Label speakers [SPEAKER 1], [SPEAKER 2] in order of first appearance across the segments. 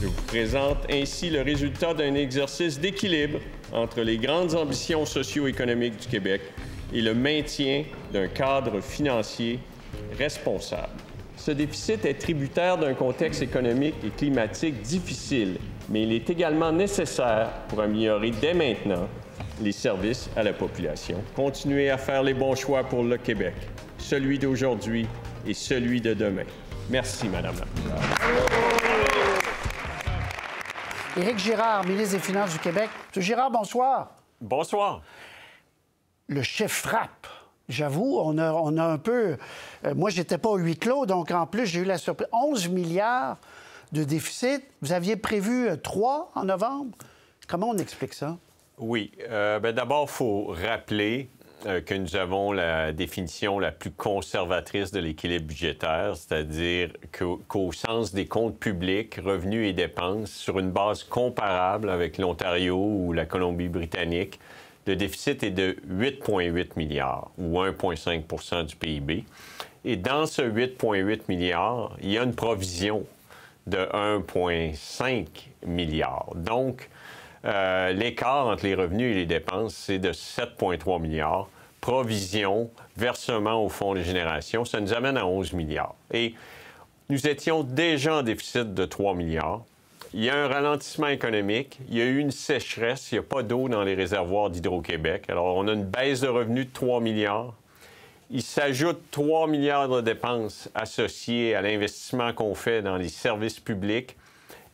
[SPEAKER 1] Je vous présente ainsi le résultat d'un exercice d'équilibre entre les grandes ambitions socio-économiques du Québec et le maintien d'un cadre financier responsable. Ce déficit est tributaire d'un contexte économique et climatique difficile, mais il est également nécessaire pour améliorer dès maintenant les services à la population. Continuez à faire les bons choix pour le Québec, celui d'aujourd'hui et celui de demain. Merci, Madame
[SPEAKER 2] Éric Girard, ministre des Finances du Québec. M. Girard, bonsoir.
[SPEAKER 1] Bonsoir.
[SPEAKER 2] Le chef frappe. J'avoue, on a, on a un peu. Moi, euh, moi, j'étais pas au huis clos, donc en plus, j'ai eu la surprise. 11 milliards de déficit. Vous aviez prévu 3 euh, en novembre. Comment on explique ça?
[SPEAKER 1] Oui. Euh, ben, D'abord, il faut rappeler euh, que nous avons la définition la plus conservatrice de l'équilibre budgétaire, c'est-à-dire qu'au sens des comptes publics, revenus et dépenses, sur une base comparable avec l'Ontario ou la Colombie-Britannique, le déficit est de 8,8 milliards ou 1,5 du PIB. Et dans ce 8,8 milliards, il y a une provision de 1,5 milliard. Donc, euh, l'écart entre les revenus et les dépenses, c'est de 7,3 milliards provisions, versement au fonds des générations, ça nous amène à 11 milliards. Et nous étions déjà en déficit de 3 milliards. Il y a un ralentissement économique, il y a eu une sécheresse, il n'y a pas d'eau dans les réservoirs d'Hydro-Québec. Alors, on a une baisse de revenus de 3 milliards. Il s'ajoute 3 milliards de dépenses associées à l'investissement qu'on fait dans les services publics,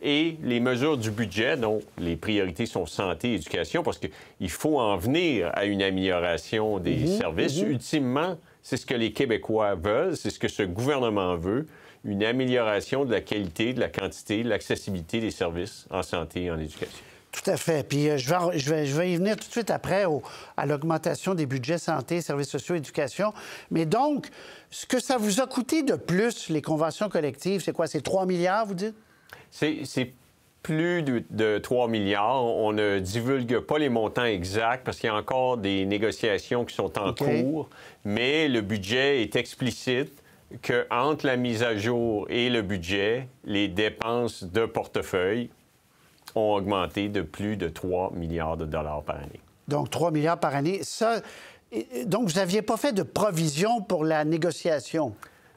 [SPEAKER 1] et les mesures du budget, dont les priorités sont santé, éducation, parce qu'il faut en venir à une amélioration des mhm, services. Mhm. Ultimement, c'est ce que les Québécois veulent, c'est ce que ce gouvernement veut, une amélioration de la qualité, de la quantité, de l'accessibilité des services en santé et en éducation.
[SPEAKER 2] Tout à fait. Puis euh, je, vais, je, vais, y venir tout de suite après à l'augmentation des budgets santé, services sociaux, éducation. Mais donc, ce que ça vous a coûté de plus, les conventions collectives, c'est quoi? C'est 3 milliards, vous dites?
[SPEAKER 1] C'est plus de, 3 milliards. On ne divulgue pas les montants exacts parce qu'il y a encore des négociations qui sont en cours, mais le budget est explicite qu'entre la mise à jour et le budget, les dépenses de portefeuille ont augmenté de plus de 3 milliards de dollars par année.
[SPEAKER 2] Donc 3 milliards par année, donc vous n'aviez pas fait de provision pour la négociation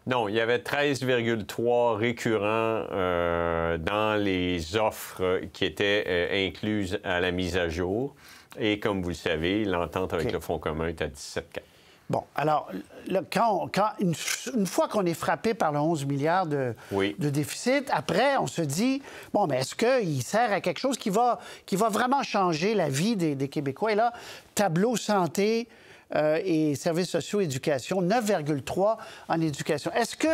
[SPEAKER 1] non, il y avait 13,3 récurrents euh, dans les offres qui étaient euh, incluses à la mise à jour. Et comme vous le savez, l'entente avec le Fonds commun est à 17,4.
[SPEAKER 2] Bon, alors, le, quand, une, fois qu'on est frappé par le 11 milliards de, déficit, après, on se dit, bon, mais est-ce qu'il sert à quelque chose qui va, qui va vraiment changer la vie des Québécois? Et là, tableau santé, euh, et services sociaux, éducation, 9,3 en éducation. Est-ce que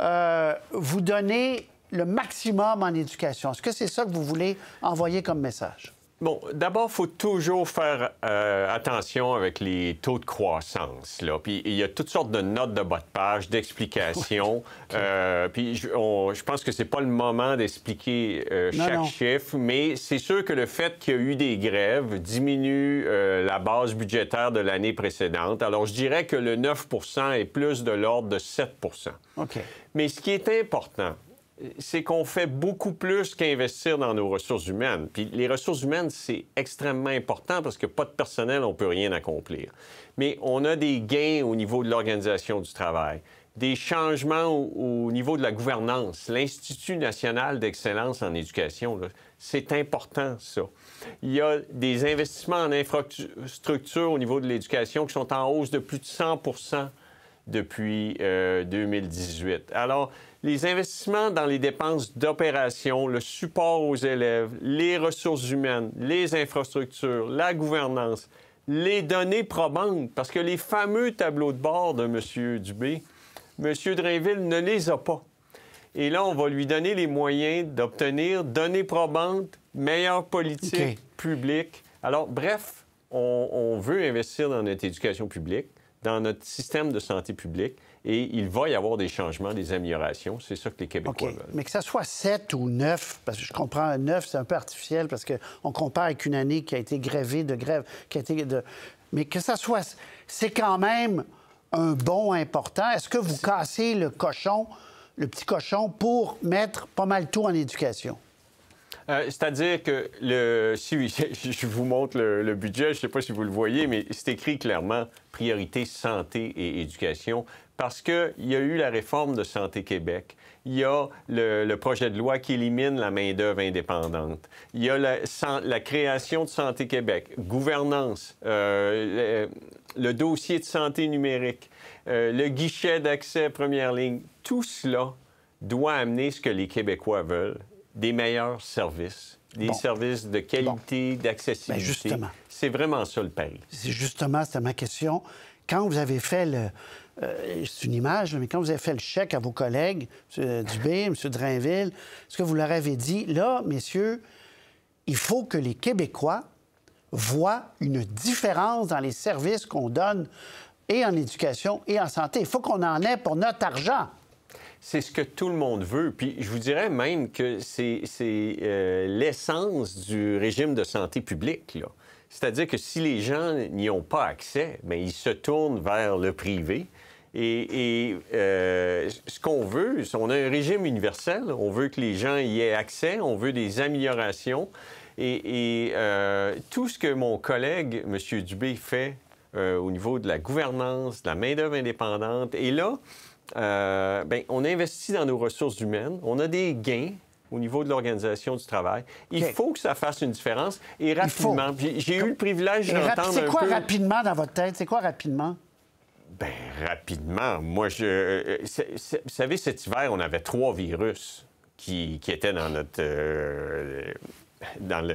[SPEAKER 2] euh, vous donnez le maximum en éducation? Est-ce que c'est ça que vous voulez envoyer comme message?
[SPEAKER 1] Bon, d'abord, il faut toujours faire euh, attention avec les taux de croissance. Là. Puis il y a toutes sortes de notes de bas de page, d'explications. Euh, puis je, pense que c'est pas le moment d'expliquer euh, chaque chiffre, mais c'est sûr que le fait qu'il y a eu des grèves diminue la base budgétaire de l'année précédente. Alors je dirais que le 9 est plus de l'ordre de 7 OK. Mais ce qui est important, c'est qu'on fait beaucoup plus qu'investir dans nos ressources humaines. Puis les ressources humaines, c'est extrêmement important parce que pas de personnel, on peut rien accomplir. Mais on a des gains au niveau de l'organisation du travail, des changements au, niveau de la gouvernance. L'Institut national d'excellence en éducation, c'est important, ça. Il y a des investissements en infrastructure au niveau de l'éducation qui sont en hausse de plus de 100 depuis 2018. Euh, Alors, les investissements dans les dépenses d'opération, le support aux élèves, les ressources humaines, les infrastructures, la gouvernance, les données probantes, parce que les fameux tableaux de bord de M. Dubé, M. Drainville ne les a pas. Et là, on va lui donner les moyens d'obtenir données probantes, meilleure politique publiques. Alors, bref, on veut investir dans notre éducation publique, dans notre système de santé publique et il va y avoir des changements, des améliorations. C'est ça que les Québécois veulent. Mais
[SPEAKER 2] que ça soit 7 ou 9, parce que je comprends 9, c'est un peu artificiel parce qu'on compare avec une année qui a été grévée de grève, qui a été de... Mais que ça soit... C'est quand même un bond important. Est-ce que vous cassez le cochon, le petit cochon, pour mettre pas mal tout en éducation?
[SPEAKER 1] Euh, c'est-à-dire que le, si je vous montre le, budget, je ne sais pas si vous le voyez, mais c'est écrit clairement priorité santé et éducation parce qu'il y a eu la réforme de Santé Québec. Il y a le, projet de loi qui élimine la main-d'œuvre indépendante. Il y a la, création de Santé Québec, gouvernance, euh, le, dossier de santé numérique, euh, le guichet d'accès première ligne. Tout cela doit amener ce que les Québécois veulent, des meilleurs services, des services de qualité, ben, d'accessibilité. Justement, c'est vraiment ça le pari.
[SPEAKER 2] C'est justement, c'est ma question. Quand vous avez fait le. Euh, c'est une image, mais quand vous avez fait le chèque à vos collègues, euh, M. Dubé, M. Drainville, est-ce que vous leur avez dit, là, messieurs, il faut que les Québécois voient une différence dans les services qu'on donne et en éducation et en santé. Il faut qu'on en ait pour notre argent
[SPEAKER 1] c'est ce que tout le monde veut. Puis je vous dirais même que c'est euh, l'essence du régime de santé publique. C'est-à-dire que si les gens n'y ont pas accès, mais ben, ils se tournent vers le privé. Et, euh, ce qu'on veut, on a un régime universel. On veut que les gens y aient accès. On veut des améliorations. Et, euh, tout ce que mon collègue, M. Dubé, fait au niveau de la gouvernance, de la main-d'œuvre indépendante, et là, euh, ben, on investit dans nos ressources humaines, on a des gains au niveau de l'organisation du travail. Il faut que ça fasse une différence et rapidement. J'ai eu le privilège d'entendre. C'est quoi
[SPEAKER 2] rapidement dans votre tête? C'est quoi rapidement?
[SPEAKER 1] Bien, rapidement. Moi, je. Euh, vous savez, cet hiver, on avait trois virus qui, étaient dans notre. Euh, dans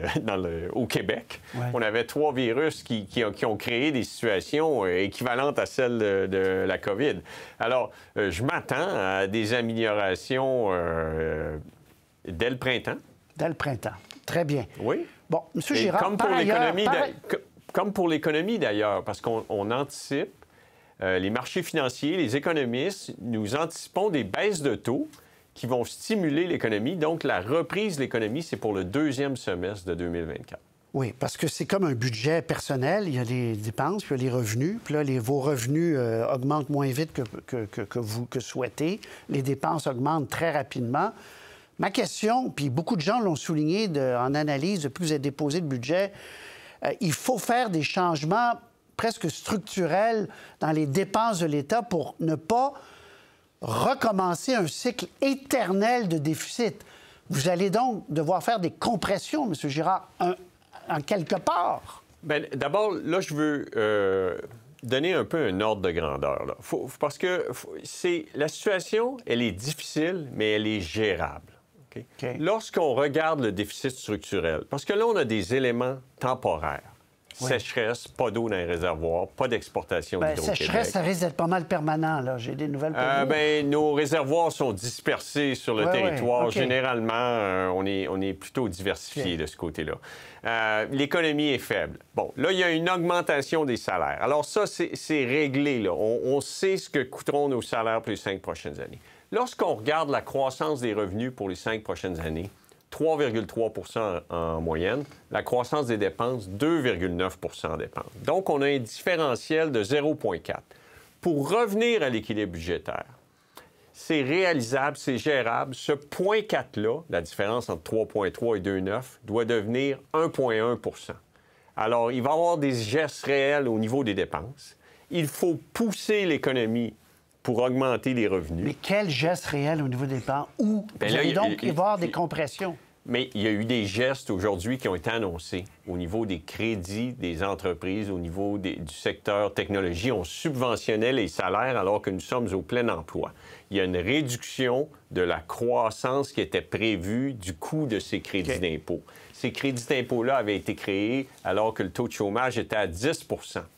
[SPEAKER 1] au Québec. On avait trois virus qui, ont créé des situations euh, équivalentes à celles de, la COVID. Alors, euh, je m'attends à des améliorations euh, dès le printemps.
[SPEAKER 2] Dès le printemps. Très bien. Oui. Bon, M. Girard, comme, pour
[SPEAKER 1] comme pour l'économie d'ailleurs, parce qu'on anticipe, les marchés financiers, les économistes, nous anticipons des baisses de taux qui vont stimuler l'économie. Donc, la reprise de l'économie, c'est pour le deuxième semestre de 2024.
[SPEAKER 2] Oui, parce que c'est comme un budget personnel. Il y a les dépenses, puis il y a les revenus. Puis là, les, vos revenus euh, augmentent moins vite que, que, vous que souhaitez. Les dépenses augmentent très rapidement. Ma question, puis beaucoup de gens l'ont souligné en analyse depuis que vous avez déposé le budget, euh, il faut faire des changements presque structurels dans les dépenses de l'État pour ne pas recommencer un cycle éternel de déficit. Vous allez donc devoir faire des compressions, M. Girard, en quelque part.
[SPEAKER 1] Ben, d'abord, là, je veux euh, donner un peu un ordre de grandeur. parce que c'est, la situation, elle est difficile, mais elle est gérable. Lorsqu'on regarde le déficit structurel, parce que là, on a des éléments temporaires. Sécheresse, pas d'eau dans les réservoirs, pas d'exportation ben, d'eau. Sécheresse, ça
[SPEAKER 2] risque d'être pas mal permanent. J'ai des nouvelles pour euh,
[SPEAKER 1] ben, Nos réservoirs sont dispersés sur le territoire. Généralement, euh, on, est, plutôt diversifié de ce côté-là. Euh, l'économie est faible. Bon, là, il y a une augmentation des salaires. Alors ça, c'est réglé. On, on sait ce que coûteront nos salaires pour les cinq prochaines années. Lorsqu'on regarde la croissance des revenus pour les cinq prochaines années, 3,3 en moyenne. La croissance des dépenses, 2,9 en dépenses. Donc, on a un différentiel de 0,4. Pour revenir à l'équilibre budgétaire, c'est réalisable, c'est gérable. Ce 0,4-là, la différence entre 3,3 et 2,9, doit devenir 1,1 Alors, il va y avoir des gestes réels au niveau des dépenses. Il faut pousser l'économie pour augmenter les revenus. Mais
[SPEAKER 2] quel gestes réel au niveau des plans? Où? Ben donc y, des compressions.
[SPEAKER 1] Mais il y a eu des gestes aujourd'hui qui ont été annoncés au niveau des crédits des entreprises, au niveau du secteur technologie. On subventionnait les salaires alors que nous sommes au plein emploi. Il y a une réduction de la croissance qui était prévue du coût de ces crédits d'impôt ces crédits d'impôt-là avaient été créés alors que le taux de chômage était à 10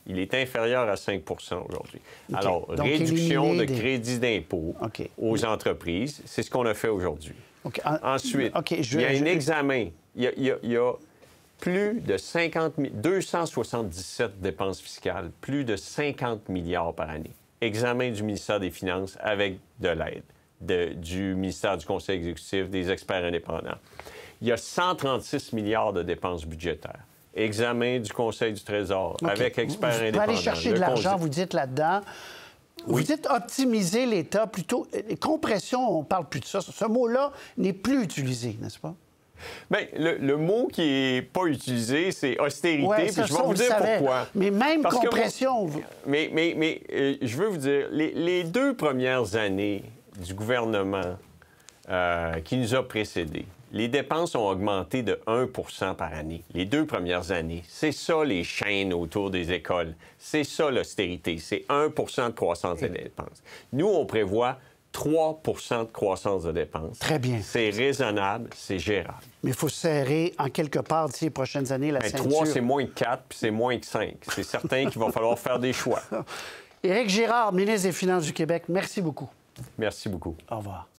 [SPEAKER 1] Il est inférieur à 5 aujourd'hui. Alors, réduction de crédits d'impôt aux entreprises, c'est ce qu'on a fait aujourd'hui. Ensuite, il y a un examen. Il y a, plus de 50 277 dépenses fiscales, plus de 50 milliards par année. Examen du ministère des Finances avec de l'aide du ministère du Conseil exécutif, des experts indépendants il y a 136 milliards de dépenses budgétaires examen du Conseil du Trésor avec experts indépendants. Vous allez chercher de l'argent, vous
[SPEAKER 2] dites là-dedans. Vous dites optimiser l'État plutôt. Compression, on ne parle plus de ça. Ce mot-là n'est plus utilisé, n'est-ce pas?
[SPEAKER 1] Bien, le, mot qui n'est pas utilisé, c'est austérité, je vais vous dire pourquoi. Mais
[SPEAKER 2] même compression.
[SPEAKER 1] mais mais, mais euh, je veux vous dire, les, deux premières années du gouvernement euh, qui nous a précédés, les dépenses ont augmenté de 1 par année les deux premières années. C'est ça les chaînes autour des écoles. C'est ça l'austérité. C'est 1 de croissance des dépenses. Nous, on prévoit 3 de croissance de dépenses. Très bien. C'est raisonnable, c'est gérable.
[SPEAKER 2] Mais il faut serrer en quelque part d'ici les prochaines années la Mais ben, ceinture. 3, c'est
[SPEAKER 1] moins que 4, puis c'est moins que 5. C'est certain qu'il va falloir faire des choix.
[SPEAKER 2] Éric Girard, ministre des Finances du Québec, merci beaucoup.
[SPEAKER 1] Merci beaucoup. Au revoir.